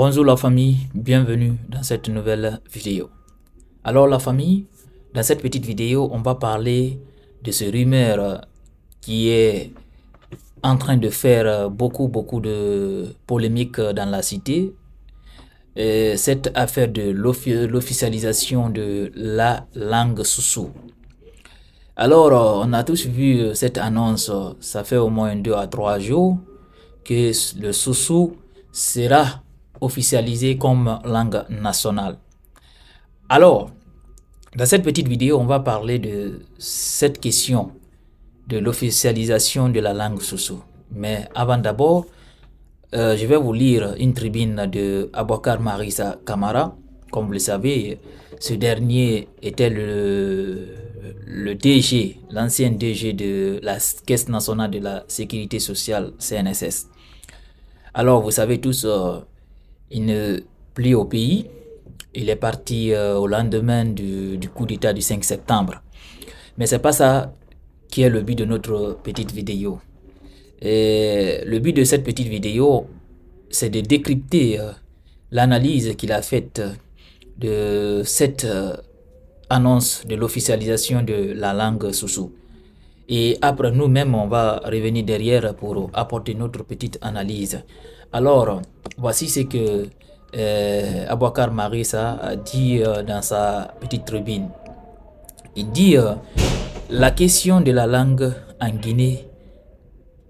Bonjour la famille, bienvenue dans cette nouvelle vidéo. Alors la famille, dans cette petite vidéo, on va parler de ce rumeur qui est en train de faire beaucoup beaucoup de polémiques dans la cité. cette affaire de l'officialisation de la langue Soussou. Alors, on a tous vu cette annonce, ça fait au moins deux à trois jours, que le Soussou sera officialisée comme langue nationale. Alors, dans cette petite vidéo, on va parler de cette question de l'officialisation de la langue Soso Mais avant d'abord, euh, je vais vous lire une tribune de Abokar Marisa Kamara. Comme vous le savez, ce dernier était le, le DG, l'ancien DG de la Caisse nationale de la sécurité sociale, CNSS. Alors, vous savez tous, euh, il ne plie au pays. Il est parti euh, au lendemain du, coup d'État du 5 septembre. Mais c'est pas ça qui est le but de notre petite vidéo. le but de cette petite vidéo, c'est de décrypter euh, l'analyse qu'il a faite euh, de cette annonce de l'officialisation de la langue Soussou. Et après nous-mêmes, on va revenir derrière pour apporter notre petite analyse. Alors, voici ce que euh, Abouakar Marissa a dit euh, dans sa petite tribune. Il dit euh, La question de la langue en Guinée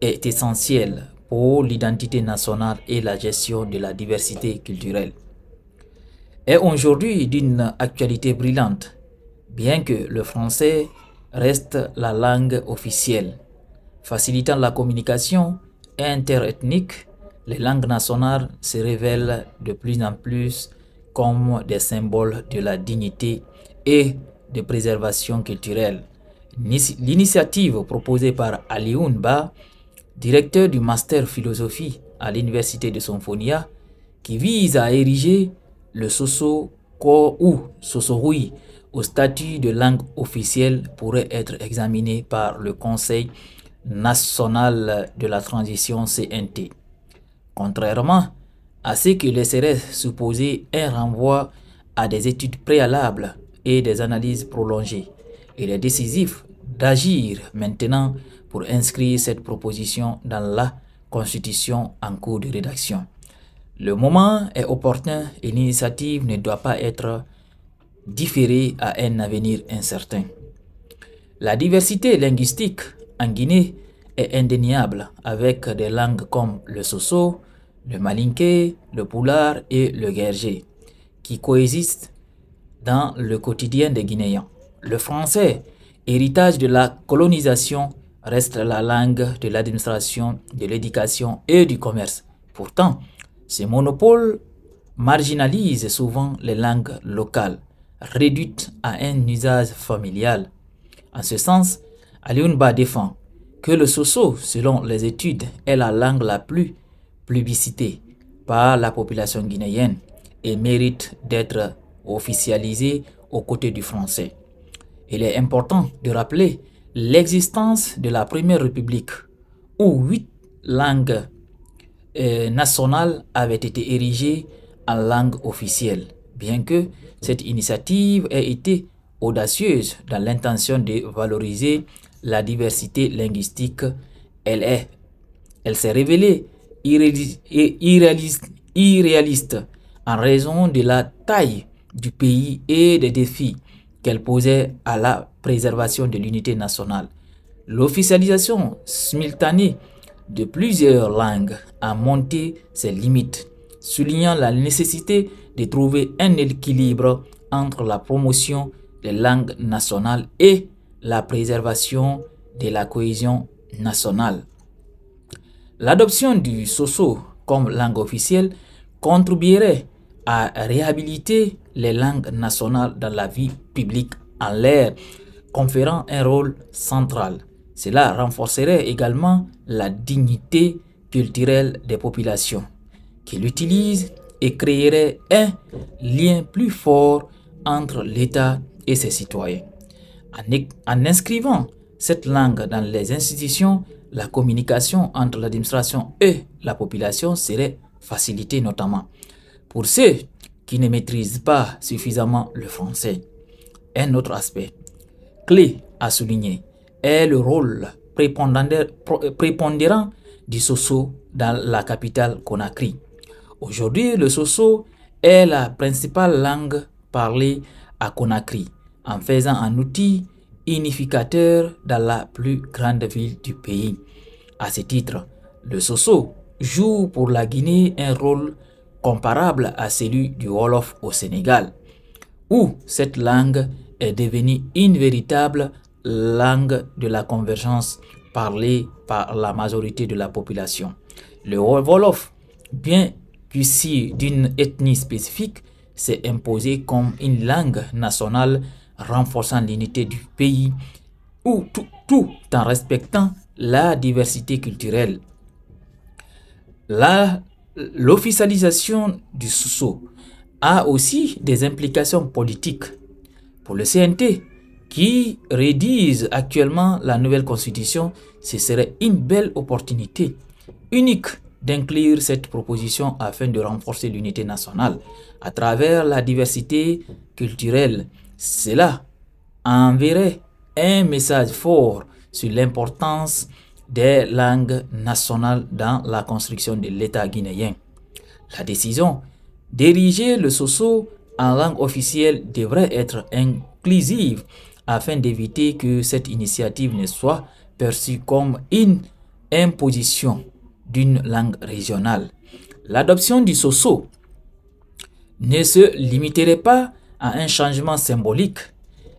est essentielle pour l'identité nationale et la gestion de la diversité culturelle. Et aujourd'hui d'une actualité brillante, bien que le français reste la langue officielle, facilitant la communication interethnique les langues nationales se révèlent de plus en plus comme des symboles de la dignité et de préservation culturelle. L'initiative proposée par Alioun Ba, directeur du master philosophie à l'université de Sonfonia, qui vise à ériger le Soso Ko ou Sosorui au statut de langue officielle pourrait être examinée par le Conseil national de la transition CNT contrairement à ce qui laisserait supposer un renvoi à des études préalables et des analyses prolongées. Il est décisif d'agir maintenant pour inscrire cette proposition dans la Constitution en cours de rédaction. Le moment est opportun et l'initiative ne doit pas être différée à un avenir incertain. La diversité linguistique en Guinée est indéniable avec des langues comme le soso, le malinké, le poulard et le guerger, qui coexistent dans le quotidien des Guinéens. Le français, héritage de la colonisation, reste la langue de l'administration, de l'éducation et du commerce. Pourtant, ce monopoles marginalisent souvent les langues locales, réduites à un usage familial. En ce sens, Aliunba défend que le soso, selon les études, est la langue la plus Publicité par la population guinéenne et mérite d'être officialisée aux côtés du français. Il est important de rappeler l'existence de la Première République où huit langues euh, nationales avaient été érigées en langue officielle, bien que cette initiative ait été audacieuse dans l'intention de valoriser la diversité linguistique, elle est. Elle s'est révélée irréaliste, en raison de la taille du pays et des défis qu'elle posait à la préservation de l'unité nationale. L'officialisation simultanée de plusieurs langues a monté ses limites, soulignant la nécessité de trouver un équilibre entre la promotion des langues nationales et la préservation de la cohésion nationale. L'adoption du Soso comme langue officielle contribuerait à réhabiliter les langues nationales dans la vie publique en l'air, conférant un rôle central. Cela renforcerait également la dignité culturelle des populations qui l'utilisent et créerait un lien plus fort entre l'État et ses citoyens. En, inscrivant cette langue dans les institutions, la communication entre l'administration et la population serait facilitée notamment pour ceux qui ne maîtrisent pas suffisamment le français. Un autre aspect clé à souligner est le rôle prépondérant du Soso dans la capitale Conakry. Aujourd'hui, le Soso est la principale langue parlée à Conakry en faisant un outil unificateur dans la plus grande ville du pays. À ce titre, le Soso joue pour la Guinée un rôle comparable à celui du Wolof au Sénégal, où cette langue est devenue une véritable langue de la convergence parlée par la majorité de la population. Le Wolof, bien qu'ici d'une ethnie spécifique, s'est imposé comme une langue nationale renforçant l'unité du pays, ou tout, tout, en respectant la diversité culturelle. L'officialisation du Sousso a aussi des implications politiques pour le CNT, qui rédige actuellement la nouvelle constitution, ce serait une belle opportunité unique d'inclure cette proposition afin de renforcer l'unité nationale à travers la diversité culturelle cela enverrait un message fort sur l'importance des langues nationales dans la construction de l'État guinéen. La décision d'ériger le Soso en langue officielle devrait être inclusive afin d'éviter que cette initiative ne soit perçue comme une imposition d'une langue régionale. L'adoption du Soso ne se limiterait pas à un changement symbolique,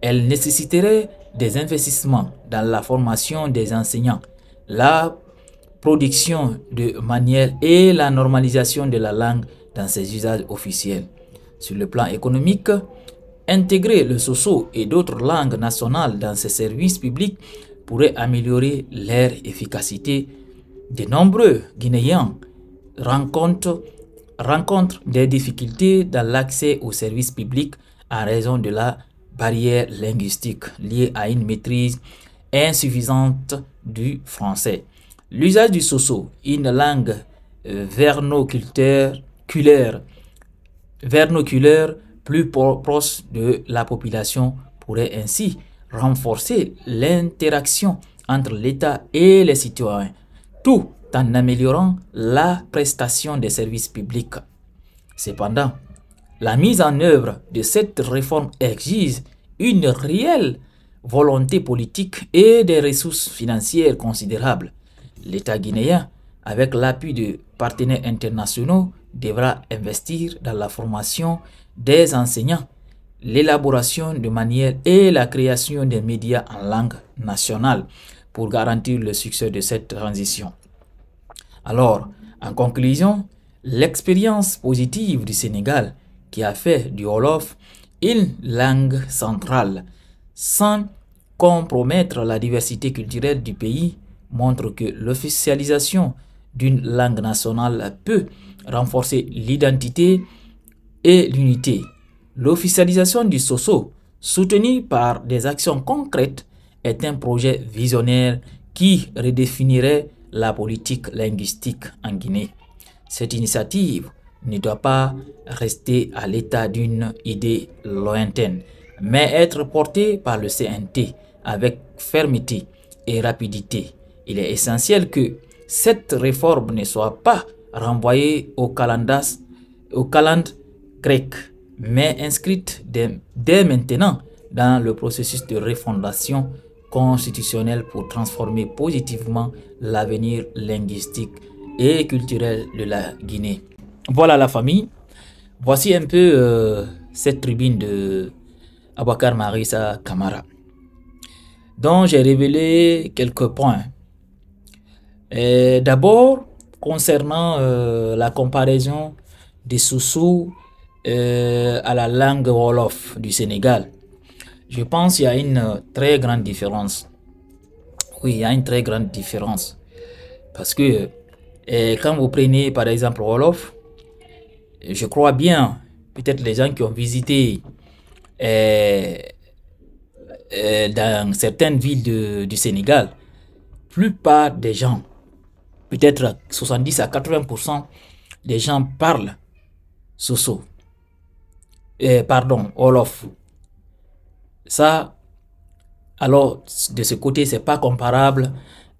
elle nécessiterait des investissements dans la formation des enseignants, la production de manuels et la normalisation de la langue dans ses usages officiels. Sur le plan économique, intégrer le soso et d'autres langues nationales dans ses services publics pourrait améliorer leur efficacité. De nombreux Guinéens rencontrent des difficultés dans l'accès aux services publics raison de la barrière linguistique liée à une maîtrise insuffisante du français. L'usage du soso, une langue euh, vernoculaire, vernoculaire plus proche de la population, pourrait ainsi renforcer l'interaction entre l'État et les citoyens, tout en améliorant la prestation des services publics. Cependant, la mise en œuvre de cette réforme exige une réelle volonté politique et des ressources financières considérables. L'État guinéen, avec l'appui de partenaires internationaux, devra investir dans la formation des enseignants, l'élaboration de manuels et la création des médias en langue nationale pour garantir le succès de cette transition. Alors, en conclusion, l'expérience positive du Sénégal qui a fait du Wolof une langue centrale sans compromettre la diversité culturelle du pays montre que l'officialisation d'une langue nationale peut renforcer l'identité et l'unité. L'officialisation du Soso, soutenue par des actions concrètes, est un projet visionnaire qui redéfinirait la politique linguistique en Guinée. Cette initiative ne doit pas rester à l'état d'une idée lointaine, mais être porté par le CNT avec fermeté et rapidité. Il est essentiel que cette réforme ne soit pas renvoyée au calendrier calendre grec, mais inscrite dès, dès maintenant dans le processus de refondation constitutionnelle pour transformer positivement l'avenir linguistique et culturel de la Guinée. Voilà la famille. Voici un peu euh, cette tribune de Abakar Marissa Kamara, dont j'ai révélé quelques points. D'abord, concernant euh, la comparaison des Soussous euh, à la langue Wolof du Sénégal, je pense qu'il y a une très grande différence. Oui, il y a une très grande différence. Parce que quand vous prenez par exemple Wolof, je crois bien, peut-être les gens qui ont visité euh, euh, dans certaines villes du Sénégal, plupart des gens, peut-être 70 à 80% des gens parlent Soso. Euh, pardon, Olof. Ça, alors, de ce côté, c'est pas comparable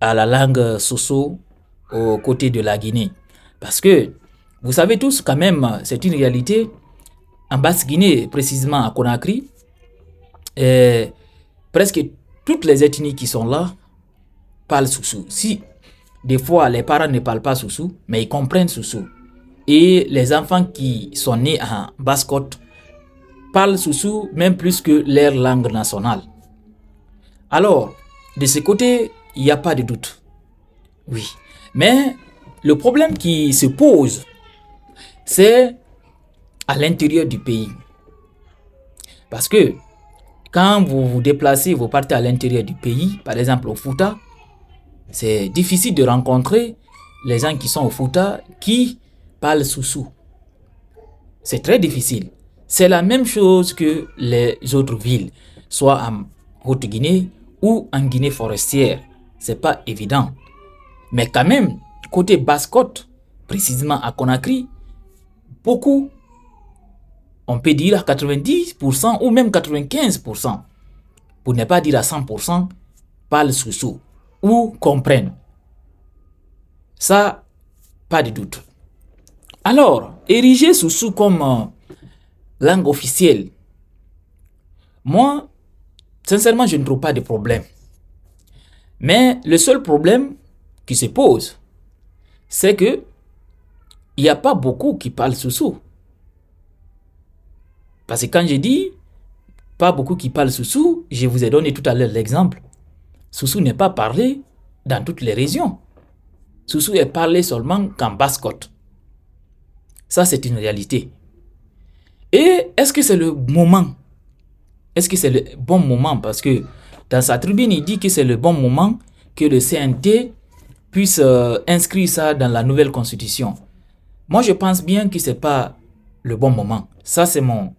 à la langue Soso au côté de la Guinée. Parce que vous savez tous quand même, c'est une réalité, en Basse-Guinée, précisément à Conakry, eh, presque toutes les ethnies qui sont là parlent Soussou. Si des fois les parents ne parlent pas Soussou, mais ils comprennent Soussou. Et les enfants qui sont nés en Basse-Côte parlent Soussou même plus que leur langue nationale. Alors, de ce côté, il n'y a pas de doute. Oui. Mais le problème qui se pose c'est à l'intérieur du pays. Parce que quand vous vous déplacez, vous partez à l'intérieur du pays, par exemple au Fouta, c'est difficile de rencontrer les gens qui sont au Fouta qui parlent Soussou. C'est très difficile. C'est la même chose que les autres villes, soit en Haute-Guinée ou en Guinée forestière. C'est pas évident. Mais quand même, côté basse-côte, précisément à Conakry, beaucoup, on peut dire à 90% ou même 95%, pour ne pas dire à 100%, parlent sous ou comprennent. Ça, pas de doute. Alors, ériger sous comme euh, langue officielle, moi, sincèrement, je ne trouve pas de problème. Mais le seul problème qui se pose, c'est que il n'y a pas beaucoup qui parlent sous-sous. Parce que quand je dis pas beaucoup qui parlent sous-sous, je vous ai donné tout à l'heure l'exemple. Sous-sous n'est pas parlé dans toutes les régions. Sous-sous est parlé seulement qu'en basse-côte. Ça, c'est une réalité. Et est-ce que c'est le moment Est-ce que c'est le bon moment Parce que dans sa tribune, il dit que c'est le bon moment que le CNT puisse euh, inscrire ça dans la nouvelle constitution. Moi, je pense bien que ce n'est pas le bon moment. Ça, c'est mon,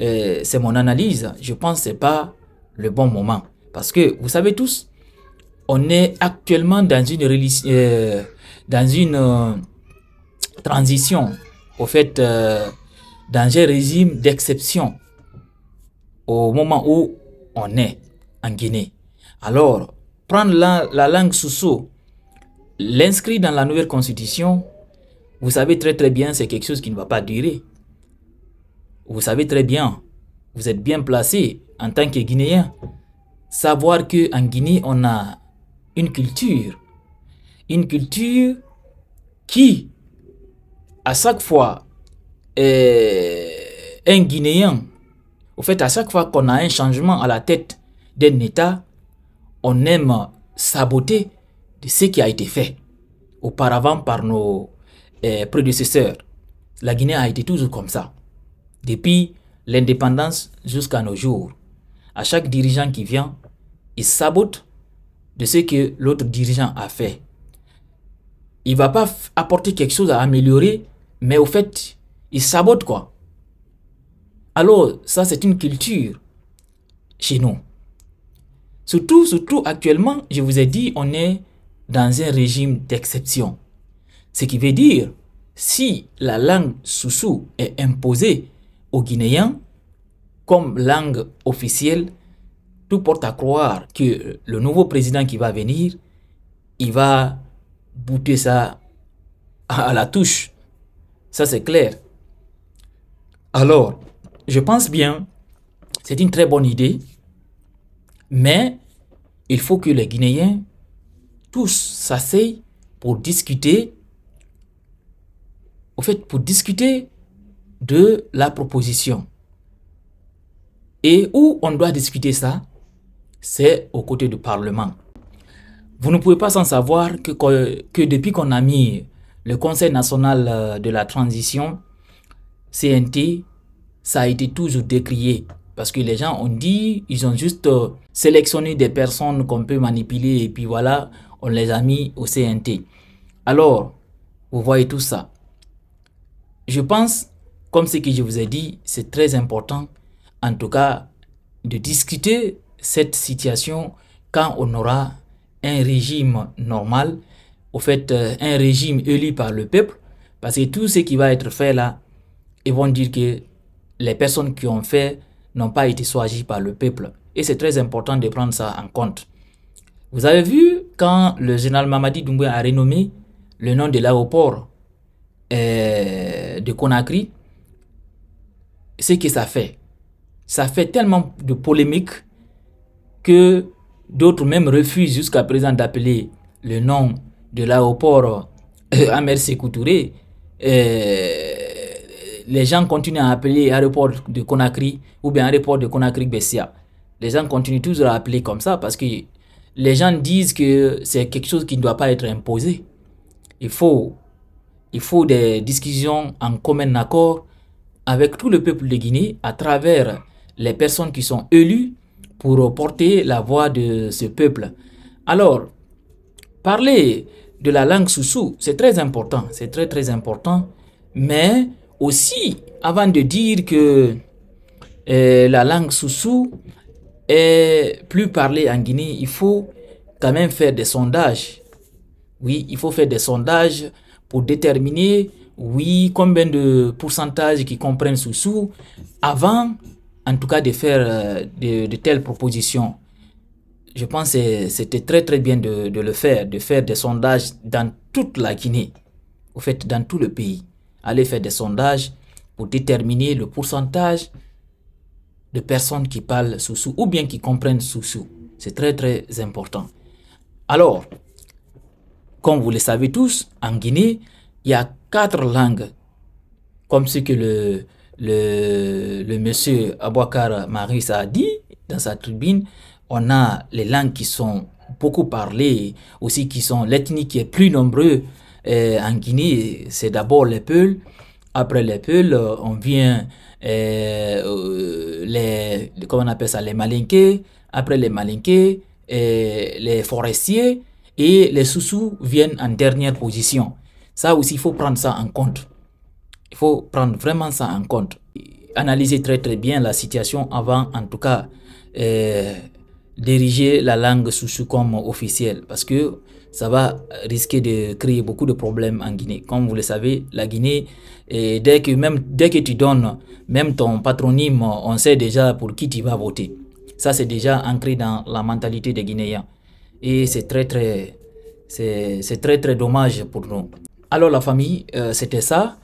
euh, mon analyse. Je pense que ce n'est pas le bon moment. Parce que, vous savez tous, on est actuellement dans une, euh, dans une euh, transition, au fait, dans un régime d'exception au moment où on est en Guinée. Alors, prendre la, la langue Sousso, l'inscrire dans la nouvelle constitution, vous savez très très bien c'est quelque chose qui ne va pas durer. Vous savez très bien, vous êtes bien placé en tant que Guinéen. Savoir que en Guinée on a une culture, une culture qui à chaque fois est un Guinéen, au fait à chaque fois qu'on a un changement à la tête d'un État, on aime saboter de ce qui a été fait auparavant par nos eh, prédécesseurs, la Guinée a été toujours comme ça. Depuis l'indépendance jusqu'à nos jours, à chaque dirigeant qui vient, il sabote de ce que l'autre dirigeant a fait. Il va pas apporter quelque chose à améliorer, mais au fait, il sabote quoi. Alors, ça, c'est une culture chez nous. Surtout, surtout actuellement, je vous ai dit, on est dans un régime d'exception. Ce qui veut dire, si la langue Soussou est imposée aux Guinéens comme langue officielle, tout porte à croire que le nouveau président qui va venir, il va bouter ça à la touche. Ça, c'est clair. Alors, je pense bien, c'est une très bonne idée, mais il faut que les Guinéens tous s'asseyent pour discuter au fait, pour discuter de la proposition. Et où on doit discuter ça, c'est aux côtés du Parlement. Vous ne pouvez pas sans savoir que, que depuis qu'on a mis le Conseil national euh, de la transition, CNT, ça a été toujours décrié. Parce que les gens ont dit, ils ont juste euh, sélectionné des personnes qu'on peut manipuler et puis voilà, on les a mis au CNT. Alors, vous voyez tout ça. Je pense, comme ce que je vous ai dit, c'est très important, en tout cas, de discuter cette situation quand on aura un régime normal, au fait, euh, un régime élu par le peuple, parce que tout ce qui va être fait là, ils vont dire que les personnes qui ont fait n'ont pas été choisies par le peuple. Et c'est très important de prendre ça en compte. Vous avez vu quand le général Mamadi Doumbouya a renommé le nom de l'aéroport euh, de Conakry, ce que ça fait. Ça fait tellement de polémiques que d'autres même refusent jusqu'à présent d'appeler le nom de l'aéroport à euh, merci euh, les gens continuent à appeler aéroport de Conakry ou bien aéroport de Conakry-Bessia. Les gens continuent toujours à appeler comme ça parce que les gens disent que c'est quelque chose qui ne doit pas être imposé. Il faut il faut des discussions en commun accord avec tout le peuple de Guinée à travers les personnes qui sont élues pour porter la voix de ce peuple. Alors, parler de la langue Soussou, c'est très important, c'est très très important. Mais aussi, avant de dire que euh, la langue Soussou est plus parlée en Guinée, il faut quand même faire des sondages. Oui, il faut faire des sondages pour déterminer, oui, combien de pourcentages qui comprennent Soussou avant, en tout cas, de faire euh, de, telles propositions. Je pense que c'était très, très bien de, le faire, de faire des sondages dans toute la Guinée, au fait, dans tout le pays. Aller faire des sondages pour déterminer le pourcentage de personnes qui parlent sous ou bien qui comprennent sous C'est très, très important. Alors, comme vous le savez tous, en Guinée, il y a quatre langues. Comme ce que le, le, monsieur Abouakar Maris a dit dans sa tribune, on a les langues qui sont beaucoup parlées, aussi qui sont l'ethnie qui est plus nombreuse euh, en Guinée, c'est d'abord les Peuls. Après les Peuls, on vient euh, les, comment on appelle ça, les Malinqués. Après les Malinqués, euh, les forestiers. Et les sous-sous viennent en dernière position. Ça aussi, il faut prendre ça en compte. Il faut prendre vraiment ça en compte. Analyser très très bien la situation avant, en tout cas, euh, diriger la langue sous comme officielle. Parce que ça va risquer de créer beaucoup de problèmes en Guinée. Comme vous le savez, la Guinée, et dès, que même, dès que tu donnes même ton patronyme, on sait déjà pour qui tu vas voter. Ça, c'est déjà ancré dans la mentalité des Guinéens. Et c'est très très, c'est très très dommage pour nous. Alors la famille, euh, c'était ça.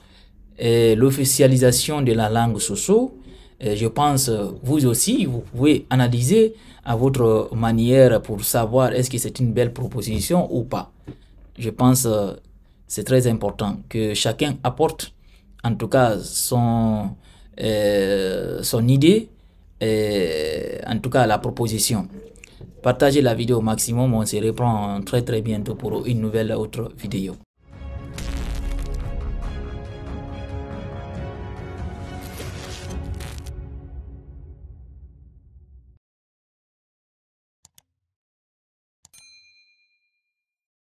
L'officialisation de la langue Soso, je pense euh, vous aussi, vous pouvez analyser à votre manière pour savoir est-ce que c'est une belle proposition ou pas. Je pense euh, c'est très important que chacun apporte en tout cas son, son idée, en tout cas la proposition. Partagez la vidéo au maximum. On se reprend très très bientôt pour une nouvelle autre vidéo.